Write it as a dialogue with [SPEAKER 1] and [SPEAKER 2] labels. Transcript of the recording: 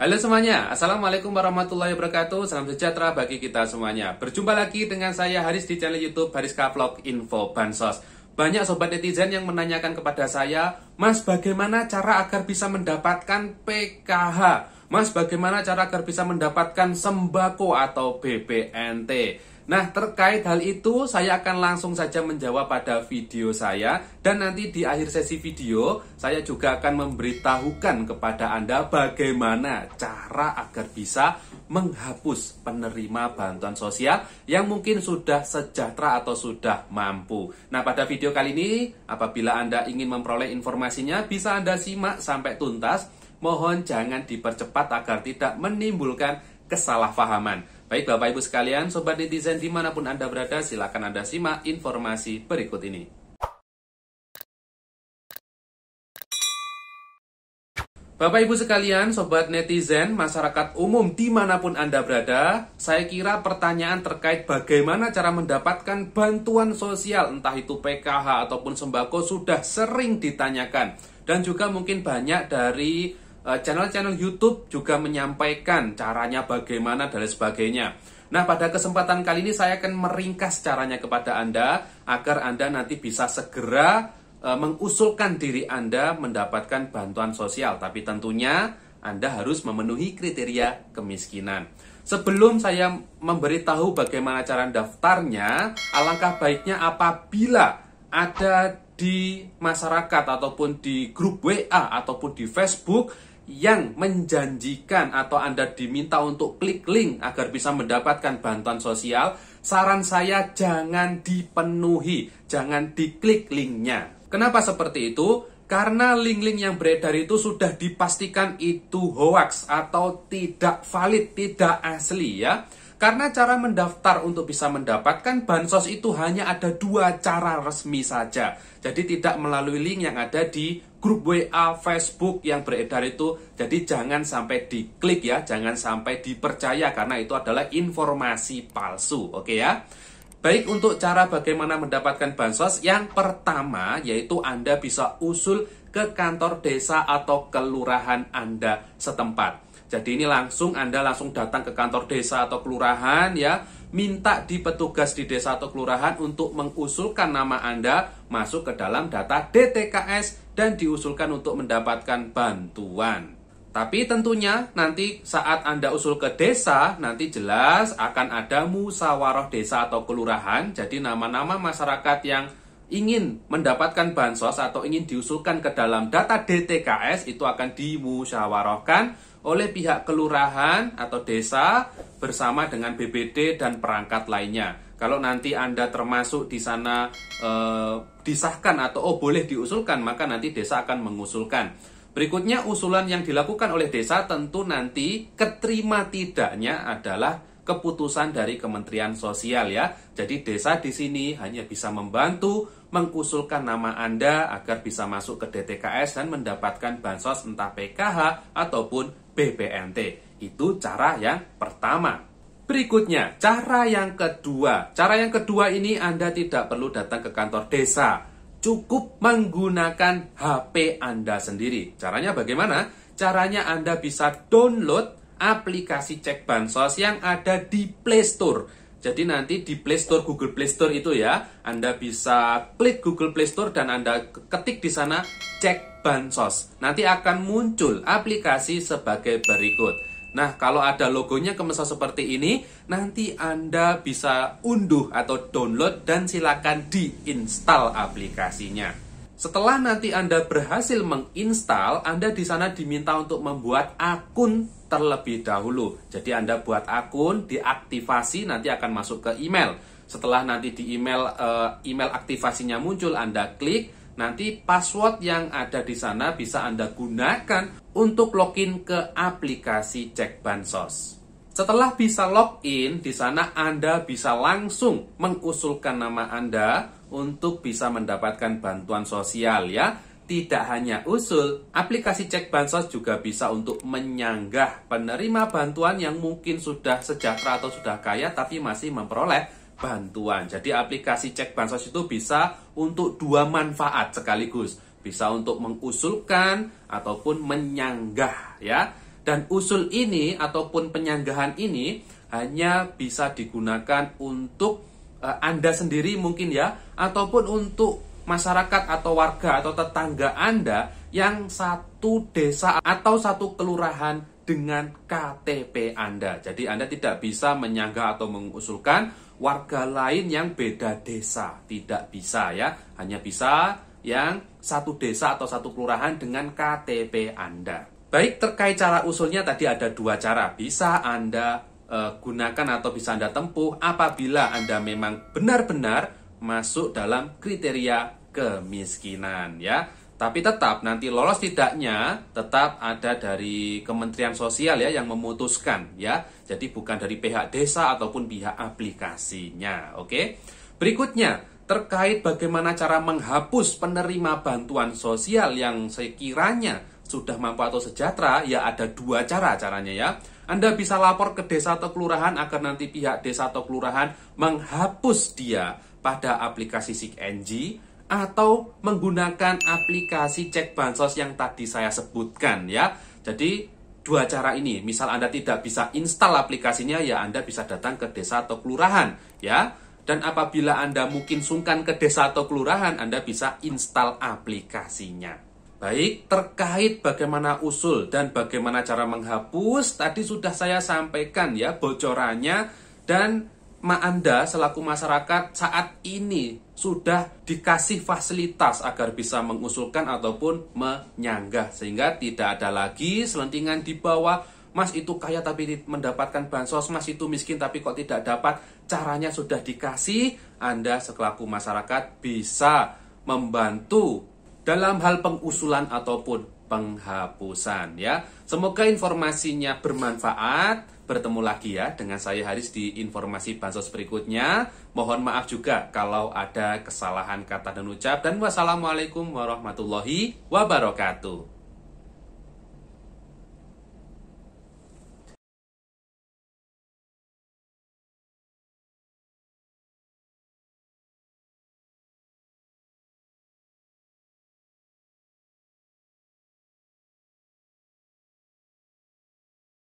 [SPEAKER 1] Halo semuanya, Assalamualaikum warahmatullahi wabarakatuh Salam sejahtera bagi kita semuanya Berjumpa lagi dengan saya Haris di channel Youtube Haris Kavlog Info Bansos Banyak sobat netizen yang menanyakan kepada saya Mas bagaimana cara agar bisa mendapatkan PKH? Mas bagaimana cara agar bisa mendapatkan sembako atau BPNT? Nah, terkait hal itu, saya akan langsung saja menjawab pada video saya dan nanti di akhir sesi video, saya juga akan memberitahukan kepada Anda bagaimana cara agar bisa menghapus penerima bantuan sosial yang mungkin sudah sejahtera atau sudah mampu. Nah, pada video kali ini, apabila Anda ingin memperoleh informasinya, bisa Anda simak sampai tuntas. Mohon jangan dipercepat agar tidak menimbulkan kesalahpahaman. Baik Bapak Ibu sekalian, Sobat Netizen dimanapun Anda berada, silakan Anda simak informasi berikut ini. Bapak Ibu sekalian, Sobat Netizen, masyarakat umum dimanapun Anda berada, saya kira pertanyaan terkait bagaimana cara mendapatkan bantuan sosial, entah itu PKH ataupun sembako, sudah sering ditanyakan. Dan juga mungkin banyak dari Eh, channel-channel YouTube juga menyampaikan caranya bagaimana dan sebagainya. Nah, pada kesempatan kali ini saya akan meringkas caranya kepada Anda agar Anda nanti bisa segera eh, mengusulkan diri Anda mendapatkan bantuan sosial, tapi tentunya Anda harus memenuhi kriteria kemiskinan. Sebelum saya memberitahu bagaimana cara daftarnya, alangkah baiknya apabila ada di masyarakat ataupun di grup WA ataupun di Facebook yang menjanjikan atau Anda diminta untuk klik link agar bisa mendapatkan bantuan sosial, saran saya jangan dipenuhi, jangan diklik linknya. Kenapa seperti itu? Karena link-link yang beredar itu sudah dipastikan itu hoax atau tidak valid, tidak asli ya. Karena cara mendaftar untuk bisa mendapatkan bansos itu hanya ada dua cara resmi saja. Jadi tidak melalui link yang ada di grup WA, Facebook yang beredar itu. Jadi jangan sampai diklik ya, jangan sampai dipercaya karena itu adalah informasi palsu, oke okay ya? Baik untuk cara bagaimana mendapatkan bansos, yang pertama yaitu Anda bisa usul ke kantor desa atau kelurahan Anda setempat. Jadi ini langsung Anda langsung datang ke kantor desa atau kelurahan ya, minta di petugas di desa atau kelurahan untuk mengusulkan nama Anda masuk ke dalam data DTKS dan diusulkan untuk mendapatkan bantuan. Tapi tentunya nanti saat Anda usul ke desa, nanti jelas akan ada musyawarah desa atau kelurahan. Jadi nama-nama masyarakat yang ingin mendapatkan bansos atau ingin diusulkan ke dalam data DTKS itu akan dimusyawarahkan oleh pihak kelurahan atau desa bersama dengan BPD dan perangkat lainnya. Kalau nanti Anda termasuk di sana eh, disahkan atau oh boleh diusulkan, maka nanti desa akan mengusulkan. Berikutnya usulan yang dilakukan oleh desa tentu nanti keterima tidaknya adalah keputusan dari Kementerian Sosial ya. Jadi desa di sini hanya bisa membantu mengusulkan nama Anda agar bisa masuk ke DTKS dan mendapatkan bansos entah PKH ataupun BPNT. Itu cara yang pertama. Berikutnya, cara yang kedua. Cara yang kedua ini Anda tidak perlu datang ke kantor desa. Cukup menggunakan HP Anda sendiri. Caranya bagaimana? Caranya Anda bisa download aplikasi cek bansos yang ada di Play Store. Jadi nanti di Play Store, Google Play Store itu ya, Anda bisa klik Google Play Store dan Anda ketik di sana cek bansos. Nanti akan muncul aplikasi sebagai berikut. Nah, kalau ada logonya kemeso seperti ini, nanti Anda bisa unduh atau download dan silakan diinstal aplikasinya. Setelah nanti Anda berhasil menginstal, Anda di sana diminta untuk membuat akun terlebih dahulu. Jadi Anda buat akun, diaktifasi nanti akan masuk ke email. Setelah nanti di email eh, email aktivasinya muncul, Anda klik Nanti password yang ada di sana bisa Anda gunakan untuk login ke aplikasi cek bansos. Setelah bisa login, di sana Anda bisa langsung mengusulkan nama Anda untuk bisa mendapatkan bantuan sosial ya. Tidak hanya usul, aplikasi cek bansos juga bisa untuk menyanggah penerima bantuan yang mungkin sudah sejahtera atau sudah kaya tapi masih memperoleh bantuan. Jadi aplikasi cek bansos itu bisa untuk dua manfaat sekaligus. Bisa untuk mengusulkan ataupun menyanggah ya. Dan usul ini ataupun penyanggahan ini hanya bisa digunakan untuk uh, Anda sendiri mungkin ya ataupun untuk masyarakat atau warga atau tetangga Anda yang satu desa atau satu kelurahan dengan KTP Anda. Jadi Anda tidak bisa menyanggah atau mengusulkan warga lain yang beda desa. Tidak bisa ya, hanya bisa yang satu desa atau satu kelurahan dengan KTP Anda. Baik, terkait cara usulnya tadi ada dua cara. Bisa Anda e, gunakan atau bisa Anda tempuh apabila Anda memang benar-benar masuk dalam kriteria kemiskinan ya. Tapi tetap nanti lolos tidaknya tetap ada dari Kementerian Sosial ya yang memutuskan ya. Jadi bukan dari pihak desa ataupun pihak aplikasinya, oke? Berikutnya terkait bagaimana cara menghapus penerima bantuan sosial yang sekiranya sudah mampu atau sejahtera, ya ada dua cara caranya ya. Anda bisa lapor ke desa atau kelurahan agar nanti pihak desa atau kelurahan menghapus dia pada aplikasi SIKNG atau menggunakan aplikasi cek bansos yang tadi saya sebutkan ya. Jadi dua cara ini, misal Anda tidak bisa install aplikasinya ya Anda bisa datang ke desa atau kelurahan ya. Dan apabila Anda mungkin sungkan ke desa atau kelurahan, Anda bisa install aplikasinya. Baik, terkait bagaimana usul dan bagaimana cara menghapus, tadi sudah saya sampaikan ya bocorannya dan Ma Anda selaku masyarakat saat ini sudah dikasih fasilitas agar bisa mengusulkan ataupun menyanggah sehingga tidak ada lagi selentingan di bawah Mas itu kaya tapi mendapatkan bansos, Mas itu miskin tapi kok tidak dapat. Caranya sudah dikasih, Anda selaku masyarakat bisa membantu dalam hal pengusulan ataupun penghapusan ya. Semoga informasinya bermanfaat bertemu lagi ya dengan saya Haris di informasi bansos berikutnya. Mohon maaf juga kalau ada kesalahan kata dan ucap dan wassalamualaikum warahmatullahi wabarakatuh.